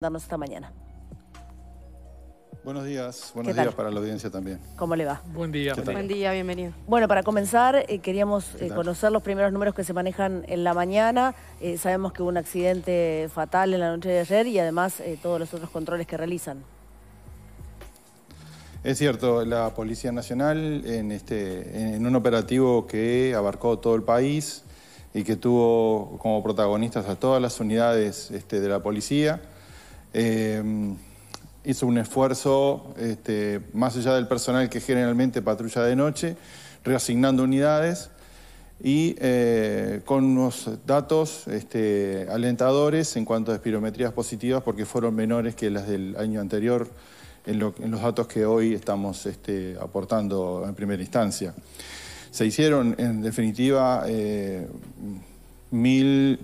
darnos esta mañana. Buenos días, buenos días para la audiencia también. ¿Cómo le va? Buen día, buen día, bienvenido. Bueno, para comenzar, eh, queríamos eh, conocer los primeros números que se manejan en la mañana. Eh, sabemos que hubo un accidente fatal en la noche de ayer y además todos los otros controles que realizan. Es cierto, la Policía Nacional en, este, en un operativo que abarcó todo el país y que tuvo como protagonistas a todas las unidades este, de la policía, eh, hizo un esfuerzo, este, más allá del personal que generalmente patrulla de noche, reasignando unidades y eh, con unos datos este, alentadores en cuanto a espirometrías positivas, porque fueron menores que las del año anterior en, los datos que hoy estamos este, aportando en primera instancia. Se hicieron, en definitiva, eh, mil...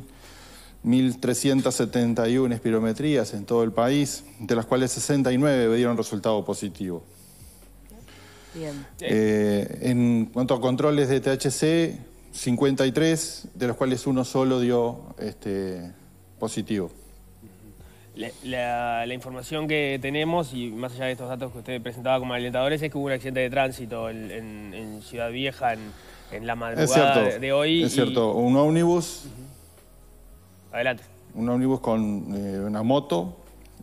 1.371 espirometrías en todo el país, de las cuales 69 dieron resultado positivo. Bien. Eh, en cuanto a controles de THC, 53, de los cuales uno solo dio este, positivo. La, información que tenemos, y más allá de estos datos que usted presentaba como alentadores, es que hubo un accidente de tránsito en, Ciudad Vieja en, la madrugada de hoy. Es cierto, un ómnibus Adelante. Un ómnibus con eh, una moto,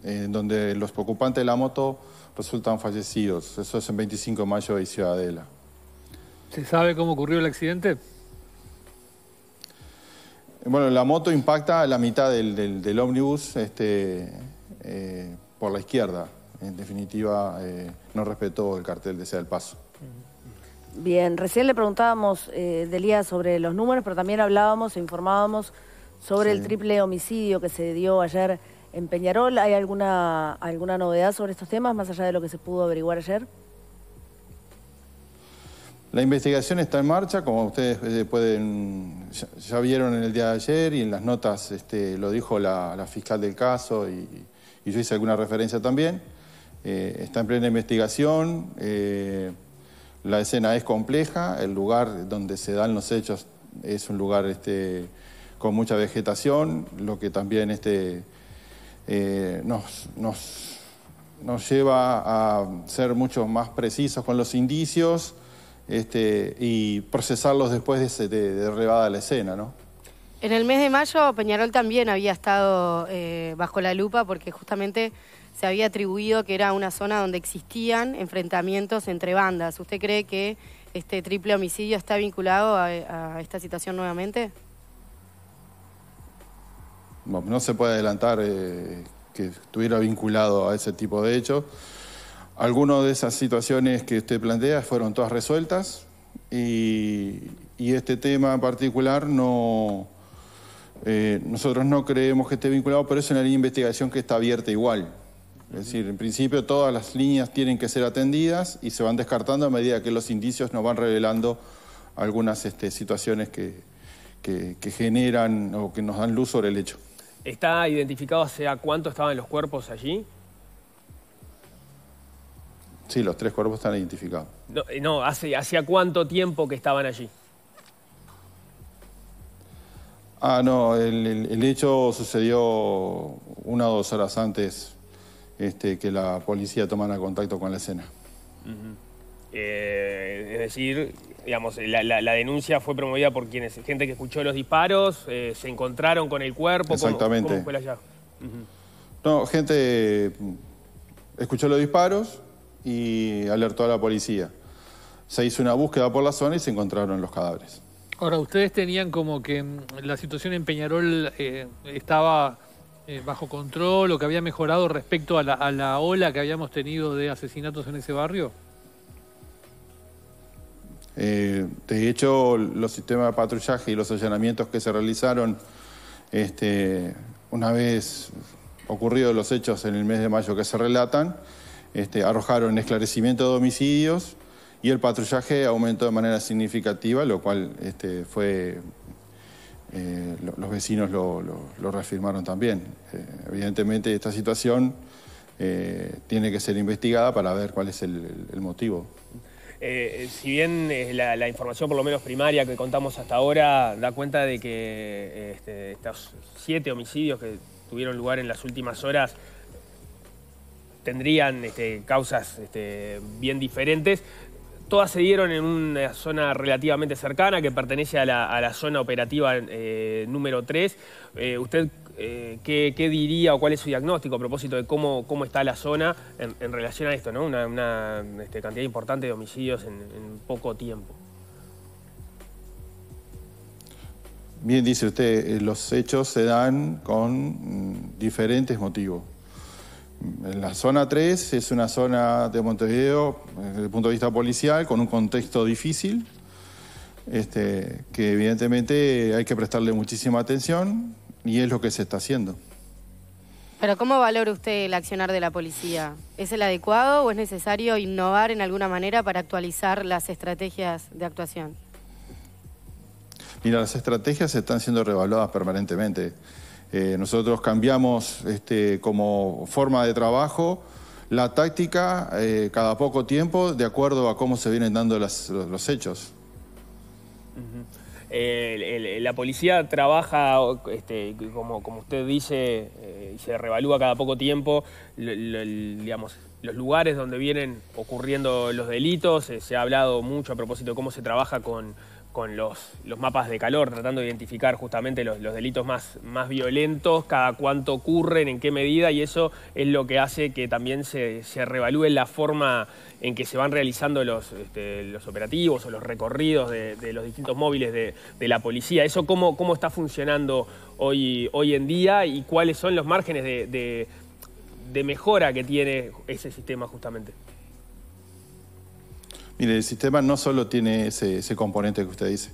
en eh, donde los ocupantes de la moto resultan fallecidos. Eso es en 25 de mayo de Ciudadela. ¿Se sabe cómo ocurrió el accidente? Bueno, la moto impacta a la mitad del, del, ómnibus este, eh, por la izquierda. En definitiva, no respetó el cartel de Sea del Paso. Bien, recién le preguntábamos, eh, Delía, sobre los números, pero también hablábamos e informábamos sobre el triple homicidio que se dio ayer en Peñarol, ¿hay alguna, alguna novedad sobre estos temas más allá de lo que se pudo averiguar ayer? La investigación está en marcha, como ustedes eh, pueden, ya, vieron en el día de ayer y en las notas este, lo dijo la, fiscal del caso y, yo hice alguna referencia también. Eh, está en plena investigación, eh, la escena es compleja, el lugar donde se dan los hechos es un lugar este, con mucha vegetación, lo que también este, eh, nos, lleva a ser mucho más precisos con los indicios este, y procesarlos después de, ese, la escena. ¿no? En el mes de mayo Peñarol también había estado eh, bajo la lupa porque justamente se había atribuido que era una zona donde existían enfrentamientos entre bandas. ¿Usted cree que este triple homicidio está vinculado a esta situación nuevamente? no se puede adelantar eh, que estuviera vinculado a ese tipo de hecho. Algunas de esas situaciones que usted plantea fueron todas resueltas y, este tema en particular no... Eh, nosotros no creemos que esté vinculado, pero es una línea de investigación que está abierta igual. Es decir, en principio todas las líneas tienen que ser atendidas y se van descartando a medida que los indicios nos van revelando algunas este, situaciones que generan o que nos dan luz sobre el hecho. ¿Está identificado sea cuánto estaban los cuerpos allí? Sí, los tres cuerpos están identificados. No, ¿hacia eh, hace, ¿hacía cuánto tiempo que estaban allí? Ah, no, el, hecho sucedió una o dos horas antes este, que la policía tomara contacto con la escena. Eh, es decir, digamos, la, denuncia fue promovida por quienes, gente que escuchó los disparos, eh, se encontraron con el cuerpo. Exactamente. allá? No, gente mm, escuchó los disparos y alertó a la policía. Se hizo una búsqueda por la zona y se encontraron los cadáveres. Ahora, ustedes tenían como que mm, la situación en Peñarol eh, estaba eh, bajo control o que había mejorado respecto a la, a la ola que habíamos tenido de asesinatos en ese barrio. Eh, de hecho, los sistemas de patrullaje y los allanamientos que se realizaron este, una vez ocurridos los hechos en el mes de mayo que se relatan, este, arrojaron esclarecimiento de homicidios y el patrullaje aumentó de manera significativa, lo cual este, fue eh, los vecinos lo, reafirmaron también. Eh, evidentemente esta situación tiene que ser investigada para ver cuál es el motivo. Eh, si bien eh, la, información, por lo menos primaria, que contamos hasta ahora, da cuenta de que eh, este, estos siete homicidios que tuvieron lugar en las últimas horas tendrían este, causas este, bien diferentes. Todas se dieron en una zona relativamente cercana que pertenece a la, zona operativa número 3. ¿Usted eh, qué, diría o cuál es su diagnóstico a propósito de cómo, está la zona en, relación a esto, ¿no? Una, este, cantidad importante de homicidios en, poco tiempo. Bien dice usted, eh, los hechos se dan con mm, diferentes motivos. La zona 3 es una zona de Montevideo, desde el punto de vista policial, con un contexto difícil, este, que evidentemente hay que prestarle muchísima atención. Y es lo que se está haciendo. Pero ¿cómo valora usted el accionar de la policía? ¿Es el adecuado o es necesario innovar en alguna manera para actualizar las estrategias de actuación? Mira, las estrategias están siendo revaluadas permanentemente. Eh, nosotros cambiamos este, como forma de trabajo la táctica eh, cada poco tiempo de acuerdo a cómo se vienen dando los, hechos la policía trabaja, este, como, usted dice, eh, se revalúa cada poco tiempo, los lugares donde vienen ocurriendo los delitos. Eh, se ha hablado mucho a propósito de cómo se trabaja con con los, mapas de calor, tratando de identificar justamente los, delitos más, violentos, cada cuánto ocurren, en qué medida, y eso es lo que hace que también se, se revalúe la forma en que se van realizando los, este, operativos o los recorridos de, los distintos móviles de, la policía. ¿Eso cómo, está funcionando hoy, en día y cuáles son los márgenes de mejora que tiene ese sistema justamente? Mire, el sistema no solo tiene ese, componente que usted dice,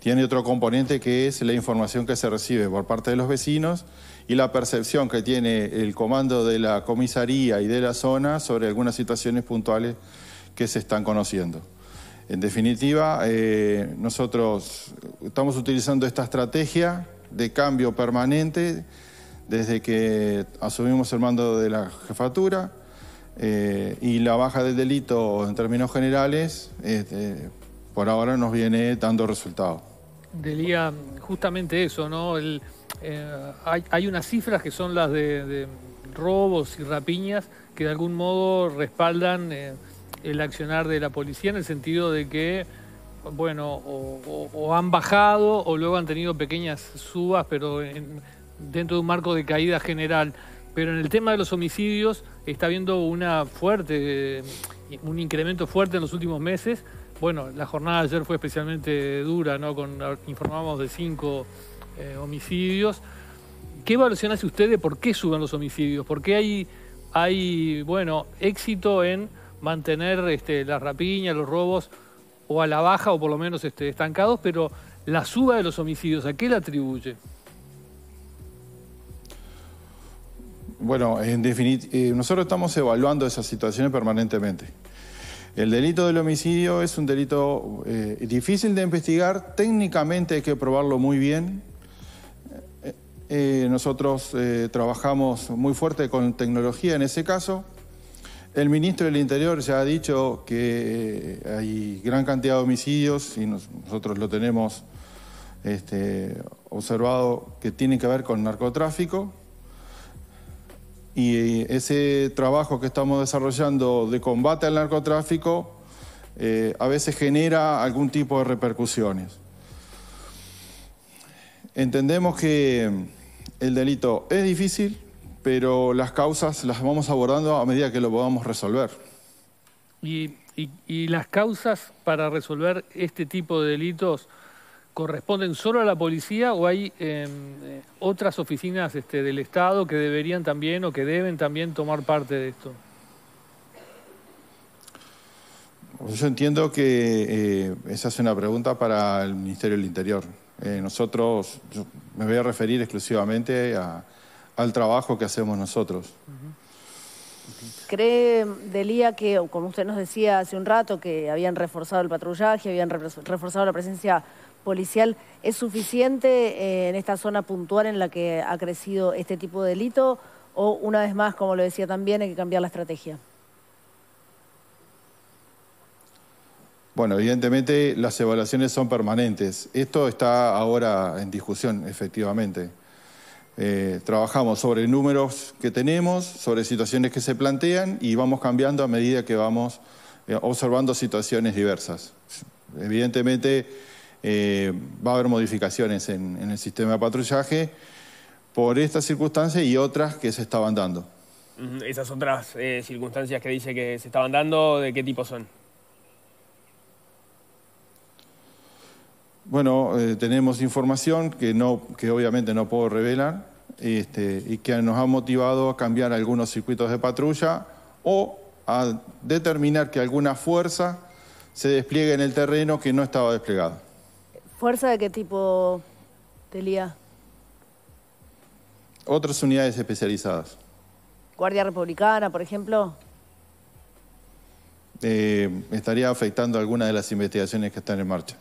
tiene otro componente que es la información que se recibe por parte de los vecinos y la percepción que tiene el comando de la comisaría y de la zona sobre algunas situaciones puntuales que se están conociendo. En definitiva, eh, nosotros estamos utilizando esta estrategia de cambio permanente desde que asumimos el mando de la jefatura eh, y la baja del delito, en términos generales, este, por ahora nos viene dando resultado. Delía, justamente eso, ¿no? Eh, hay, hay, unas cifras que son las de, robos y rapiñas que de algún modo respaldan eh, el accionar de la policía en el sentido de que, bueno, o, han bajado o luego han tenido pequeñas subas, pero dentro de un marco de caída general pero en el tema de los homicidios está habiendo una fuerte, un incremento fuerte en los últimos meses. Bueno, la jornada de ayer fue especialmente dura, ¿no? Con, informamos de cinco eh, homicidios. ¿Qué evaluación hace usted de por qué suben los homicidios? ¿Por qué hay, bueno, éxito en mantener este, las rapiñas, los robos, o a la baja, o por lo menos este, estancados, pero la suba de los homicidios, ¿a qué la atribuye? Bueno, en eh, nosotros estamos evaluando esas situaciones permanentemente. El delito del homicidio es un delito eh, difícil de investigar, técnicamente hay que probarlo muy bien. Eh, nosotros trabajamos muy fuerte con tecnología en ese caso. El ministro del Interior ya ha dicho que hay gran cantidad de homicidios y nosotros lo tenemos este, observado que tienen que ver con narcotráfico. Y ese trabajo que estamos desarrollando de combate al narcotráfico eh, a veces genera algún tipo de repercusiones. Entendemos que mm, el delito es difícil, pero las causas las vamos abordando a medida que lo podamos resolver. y las causas para resolver este tipo de delitos corresponden solo a la policía o hay em, eh, otras oficinas este, del Estado que deberían también o que deben también tomar parte de esto? Yo entiendo que eh, esa es una pregunta para el Ministerio del Interior. Eh, nosotros, yo me voy a referir exclusivamente al trabajo que hacemos nosotros. ¿Cree, Delía, que, como usted nos decía hace un rato, que habían reforzado el patrullaje, habían reforzado la presencia policial, ¿es suficiente eh, en esta zona puntual en la que ha crecido este tipo de delito? ¿O, una vez más, como lo decía también, hay que cambiar la estrategia? Bueno, evidentemente las evaluaciones son permanentes. Esto está ahora en discusión, efectivamente. Eh, trabajamos sobre números que tenemos, sobre situaciones que se plantean y vamos cambiando a medida que vamos eh, observando situaciones diversas. Evidentemente eh, va a haber modificaciones en, el sistema de patrullaje por estas circunstancias y otras que se estaban dando. Esas otras eh, circunstancias que dice que se estaban dando, ¿de qué tipo son? Bueno, eh, tenemos información que, no, que obviamente no puedo revelar este, y que nos ha motivado a cambiar algunos circuitos de patrulla o a determinar que alguna fuerza se despliegue en el terreno que no estaba desplegado. ¿Fuerza de qué tipo, Telía? Otras unidades especializadas. ¿Guardia Republicana, por ejemplo? Eh, estaría afectando algunas de las investigaciones que están en marcha.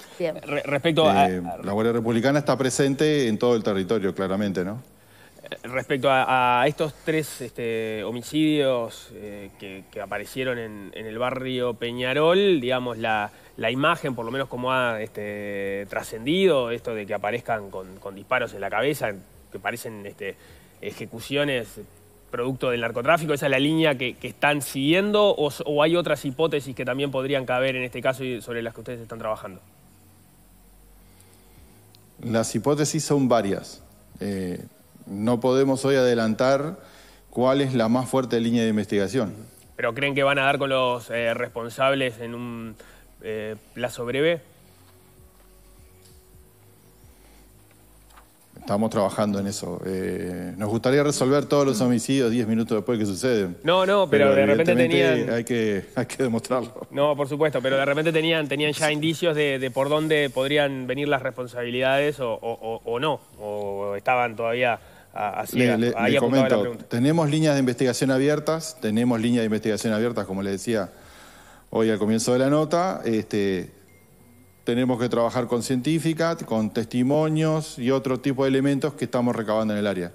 respecto eh, La Guardia Republicana está presente en todo el territorio, claramente, ¿no? Eh, respecto a, estos tres este, homicidios que, aparecieron en, el barrio Peñarol, digamos, la, imagen, por lo menos como ha este, trascendido, esto de que aparezcan con, disparos en la cabeza, que parecen este, ejecuciones producto del narcotráfico? ¿Esa es la línea que, están siguiendo o, hay otras hipótesis que también podrían caber en este caso y sobre las que ustedes están trabajando? Las hipótesis son varias. Eh, no podemos hoy adelantar cuál es la más fuerte línea de investigación. ¿Pero creen que van a dar con los eh, responsables en un eh, plazo breve? Estamos trabajando en eso. Eh, nos gustaría resolver todos los homicidios 10 minutos después que suceden. No, no, pero, de repente tenían... Hay que, que demostrarlo. No, por supuesto, pero de repente tenían, tenían ya indicios de, por dónde podrían venir las responsabilidades o, no, o estaban todavía... Así le, ahí comento, tenemos líneas de investigación abiertas, tenemos líneas de investigación abiertas, como le decía hoy al comienzo de la nota. Este, tenemos que trabajar con científica, con testimonios y otro tipo de elementos que estamos recabando en el área.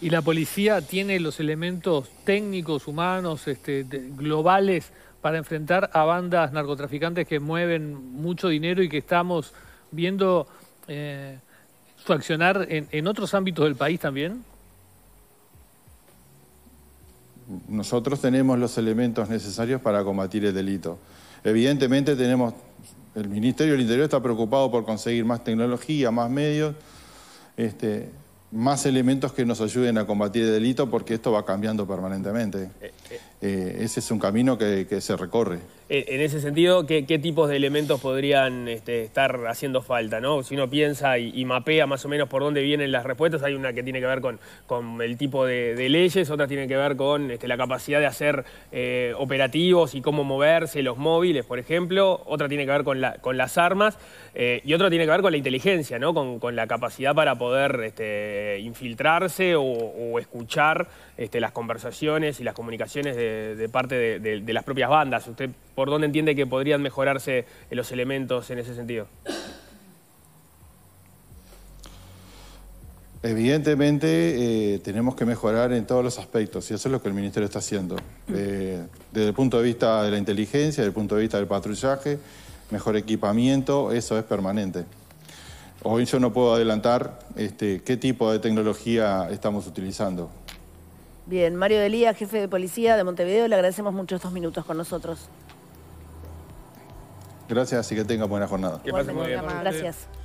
¿Y la policía tiene los elementos técnicos, humanos, este, globales para enfrentar a bandas narcotraficantes que mueven mucho dinero y que estamos viendo eh, su accionar en, otros ámbitos del país también? Nosotros tenemos los elementos necesarios para combatir el delito. Evidentemente tenemos el Ministerio del Interior está preocupado por conseguir más tecnología, más medios, este, más elementos que nos ayuden a combatir el delito, porque esto va cambiando permanentemente. Eh, eh, eh, ese es un camino que, se recorre. En ese sentido, ¿qué, tipos de elementos podrían este, estar haciendo falta? ¿no? Si uno piensa y, mapea más o menos por dónde vienen las respuestas, hay una que tiene que ver con, el tipo de, leyes, otra tiene que ver con este, la capacidad de hacer eh, operativos y cómo moverse, los móviles, por ejemplo, otra tiene que ver con, la, con las armas eh, y otra tiene que ver con la inteligencia, ¿no? con, la capacidad para poder este, infiltrarse o escuchar las conversaciones y las comunicaciones de eh, de, parte de, las propias bandas. ¿Usted por dónde entiende que podrían mejorarse eh, los elementos en ese sentido? Evidentemente eh, tenemos que mejorar en todos los aspectos y eso es lo que el Ministerio está haciendo. Mm. desde el punto de vista de la inteligencia, desde el punto de vista del patrullaje, mejor equipamiento, eso es permanente. Hoy yo no puedo adelantar este, qué tipo de tecnología estamos utilizando. Bien, Mario Delía, jefe de policía de Montevideo, le agradecemos mucho estos minutos con nosotros. Gracias y que tenga buena jornada. Que pase muy bien. Gracias.